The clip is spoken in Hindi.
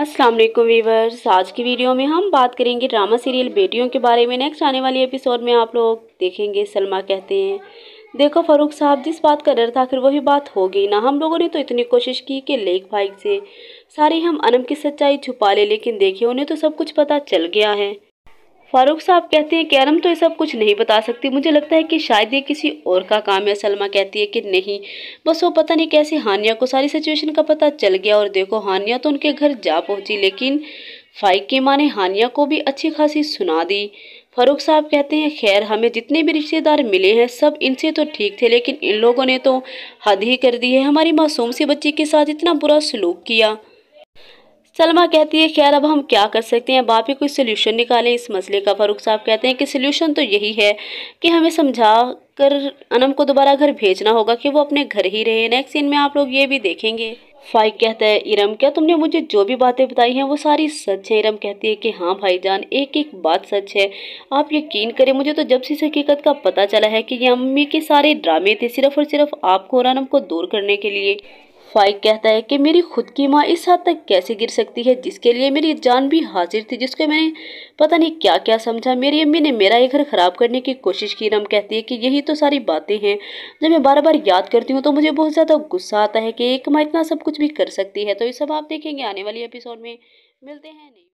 अस्सलाम वालेकुम वीवर्स आज की वीडियो में हम बात करेंगे ड्रामा सीरियल बेटियों के बारे में नेक्स्ट आने वाली एपिसोड में आप लोग देखेंगे सलमा कहते हैं देखो फ़ारूक साहब जिस बात का डर था फिर वही बात हो गई ना हम लोगों ने तो इतनी कोशिश की कि लेख भाई से सारे हम अनम की सच्चाई छुपा ले लेकिन देखिए उन्हें तो सब कुछ पता चल गया है फारूक साहब कहते हैं कैरम तो ये सब कुछ नहीं बता सकती मुझे लगता है कि शायद ये किसी और का काम है सलमा कहती है कि नहीं बस वो पता नहीं कैसे हानिया को सारी सिचुएशन का पता चल गया और देखो हानिया तो उनके घर जा पहुंची लेकिन फाइक की माँ ने हानिया को भी अच्छी खासी सुना दी फारूक साहब कहते हैं खैर हमें जितने भी रिश्तेदार मिले हैं सब इनसे तो ठीक थे लेकिन इन लोगों ने तो हद ही कर दी है हमारी मासूम सी बच्ची के साथ इतना बुरा सलूक किया सलमा कहती है खैर अब हम क्या कर सकते हैं बापी कोई सोल्यूशन निकालें इस मसले का फ़ारूक साहब कहते हैं कि सोल्यूशन तो यही है कि हमें समझा कर अनम को दोबारा घर भेजना होगा कि वो अपने घर ही रहे नेक्स्ट सीन में आप लोग ये भी देखेंगे फाइक कहता है इरम क्या तुमने मुझे जो भी बातें बताई हैं वो सारी सच है इरम कहती है कि हाँ भाईजान एक एक बात सच है आप यकीन करें मुझे तो जब से इस हकीकत का पता चला है कि ये अम्मी के सारे ड्रामे थे सिर्फ और सिर्फ आपको और अनम को दूर करने के लिए फाइक कहता है कि मेरी खुद की माँ इस हद तक कैसे गिर सकती है जिसके लिए मेरी जान भी हाजिर थी जिसको मैंने पता नहीं क्या क्या समझा मेरी अम्मी ने मेरा ये घर ख़राब करने की कोशिश की रम कहती है कि यही तो सारी बातें हैं जब मैं बार बार याद करती हूँ तो मुझे बहुत ज़्यादा गुस्सा आता है कि एक माँ इतना सब कुछ भी कर सकती है तो ये सब आप देखेंगे आने वाली एपिसोड में मिलते हैं नहीं